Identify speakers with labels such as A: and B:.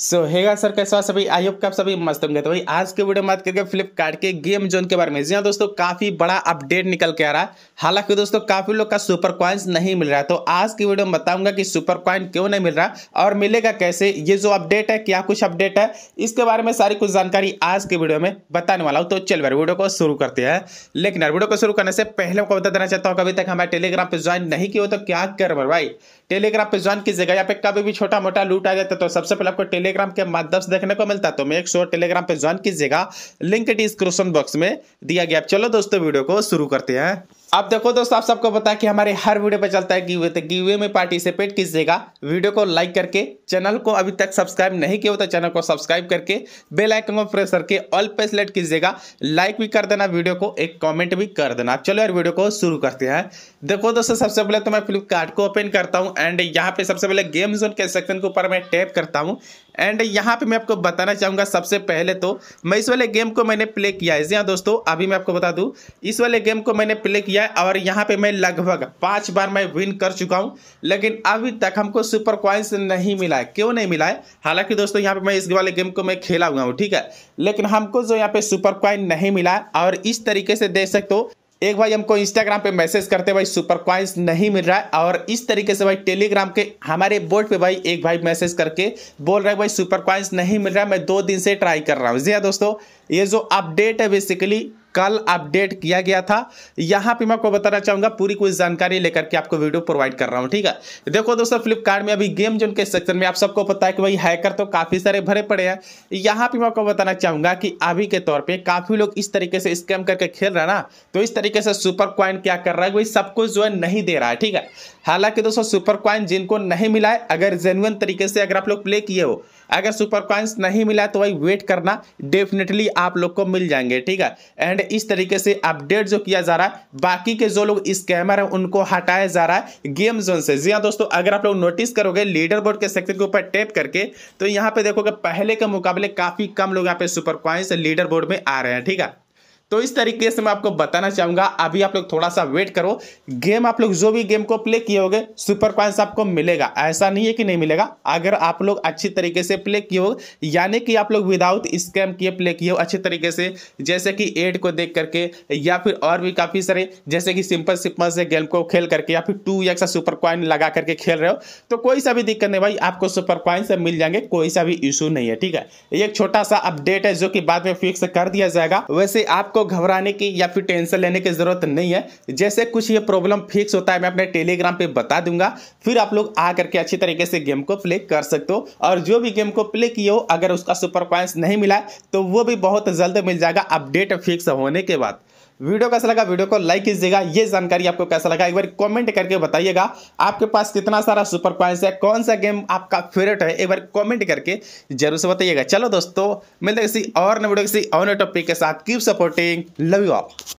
A: सो हेगा सर कैसे सभी आई होप कि आप सभी मस्त होंगे तो भाई आज के वीडियो में बात करके फ्लिपकार्ट के गेम जोन के बारे में जी हाँ दोस्तों काफ़ी बड़ा अपडेट निकल के आ रहा है हालांकि दोस्तों काफ़ी लोग का सुपर क्वाइंस नहीं मिल रहा है तो आज की वीडियो में बताऊंगा कि सुपर क्वाइन क्यों नहीं मिल रहा और मिलेगा कैसे ये जो अपडेट है क्या कुछ अपडेट है इसके बारे में सारी कुछ जानकारी आज के वीडियो में बताने वाला हूँ तो चल भाई वीडियो को शुरू करते हैं लेकिन यार वीडियो को शुरू करने से पहले मैं बता देना चाहता हूँ अभी तक हमारे टेलीग्राम पर ज्वाइन नहीं किया तो क्या कर भाई टेलीग्राम पर ज्वाइन कीजिएगा यहाँ पे कभी भी छोटा मोटा लूट आ जाता तो सबसे पहले आपको टेली टेलीग्राम के माध्यम से देखने को मिलता है तो मेक श्योर टेलीग्राम पे ज्वाइन कीजिएगा लिंक डिस्क्रिप्शन बॉक्स में दिया गया चलो दोस्तों वीडियो को शुरू करते हैं अब देखो दोस्तों आप सबको पता है कि हमारे हर वीडियो पे चलता है गिवे तो गिवे में पार्टिसिपेट कीजिएगा वीडियो को लाइक करके चैनल को अभी तक सब्सक्राइब नहीं किया हो तो चैनल को सब्सक्राइब करके बेल आइकन को प्रेस करके ऑल पे सेलेक्ट कीजिएगा लाइक भी कर देना वीडियो को एक कॉमेंट भी कर देना चलो यार वीडियो को शुरू करते हैं देखो दोस्तों सबसे पहले तो मैं फ्लिपकार्ट को ओपन करता हूँ एंड यहाँ पे सबसे पहले गेम जोन के सेक्शन के ऊपर मैं टैप करता हूँ एंड यहाँ पे मैं आपको बताना चाहूँगा सबसे पहले तो मैं इस वाले गेम को मैंने प्ले किया है जी हाँ दोस्तों अभी मैं आपको बता दूँ इस वाले गेम को मैंने प्ले किया किया है और यहाँ पे मैं लगभग पांच बार मैं विन कर चुका हूँ लेकिन अभी तक हमको सुपर क्वाइंस नहीं मिला है क्यों नहीं मिला है हालांकि दोस्तों यहाँ पे मैं इस वाले गेम को मैं खेला हुआ हूँ ठीक है लेकिन हमको जो यहाँ पे सुपर क्वाइन नहीं मिला है और इस तरीके से देख सकते हो एक भाई हमको इंस्टाग्राम पे मैसेज करते भाई सुपर क्वाइंस नहीं मिल रहा है और इस तरीके से भाई टेलीग्राम के हमारे बोर्ड पे भाई एक भाई मैसेज करके बोल रहा है भाई सुपर क्वाइंस नहीं मिल रहा है मैं दो दिन से ट्राई कर रहा हूँ जी हाँ दोस्तों ये जो अपडेट है बेसिकली कल अपडेट किया गया था यहाँ पे मैं आपको बताना चाहूंगा पूरी कुछ जानकारी लेकर के आपको वीडियो प्रोवाइड कर रहा हूं ठीक है देखो दोस्तों फ्लिपकार्ट में अभी गेम जोन के सेक्शन में आप सबको पता है कि भाई हैकर तो काफ़ी सारे भरे पड़े हैं यहाँ पे मैं आपको बताना चाहूंगा कि अभी के तौर पर काफ़ी लोग इस तरीके से स्कैम करके खेल रहे ना तो इस तरीके से सुपर क्वाइन क्या कर रहा है भाई सबको जो है नहीं दे रहा है ठीक है हालांकि दोस्तों सुपर क्वाइन जिनको नहीं मिला है अगर जेन्युन तरीके से अगर आप लोग प्ले किए हो अगर सुपर क्वाइंस नहीं मिला तो भाई वेट करना डेफिनेटली आप लोग को मिल जाएंगे ठीक है एंड इस तरीके से अपडेट जो किया जा रहा है बाकी के जो लोग स्कैमर हैं उनको हटाया जा रहा है गेम जोन से जी हाँ दोस्तों अगर आप लोग नोटिस करोगे लीडर बोर्ड के सेक्शन के ऊपर टेप करके तो यहाँ पे देखोगे पहले के मुकाबले काफ़ी कम लोग यहाँ पे सुपर क्वाइंस लीडर बोर्ड में आ रहे हैं ठीक है तो इस तरीके से मैं आपको बताना चाहूंगा अभी आप लोग थोड़ा सा वेट करो गेम आप लोग जो भी गेम को प्ले किए होगे सुपर क्वाइंस आपको मिलेगा ऐसा नहीं है कि नहीं मिलेगा अगर आप लोग अच्छी तरीके से प्ले किए हो यानी कि आप लोग विदाउट स्कैम किए प्ले किए हो अच्छी तरीके से जैसे कि एड को देख करके या फिर और भी काफ़ी सारे जैसे कि सिंपल सिंपल से गेम को खेल करके या फिर टू या सुपर क्वाइन लगा करके खेल रहे हो तो कोई सा भी दिक्कत नहीं भाई आपको सुपर कॉइन से मिल जाएंगे कोई सा भी इशू नहीं है ठीक है एक छोटा सा अपडेट है जो कि बाद में फिक्स कर दिया जाएगा वैसे आपको आपको घबराने की या फिर टेंशन लेने की ज़रूरत नहीं है जैसे कुछ ये प्रॉब्लम फिक्स होता है मैं अपने टेलीग्राम पे बता दूंगा फिर आप लोग आ करके अच्छी तरीके से गेम को प्ले कर सकते हो और जो भी गेम को प्ले किए हो अगर उसका सुपर कॉइन्स नहीं मिला तो वो भी बहुत जल्द मिल जाएगा अपडेट फिक्स होने के बाद वीडियो कैसा लगा वीडियो को लाइक कीजिएगा ये जानकारी आपको कैसा लगा एक बार कमेंट करके बताइएगा आपके पास कितना सारा सुपर पॉइंट्स है कौन सा गेम आपका फेवरेट है एक बार कमेंट करके जरूर से बताइएगा चलो दोस्तों मिलते किसी और नए वीडियो किसी और नए टॉपिक के साथ कीप सपोर्टिंग लव यू आप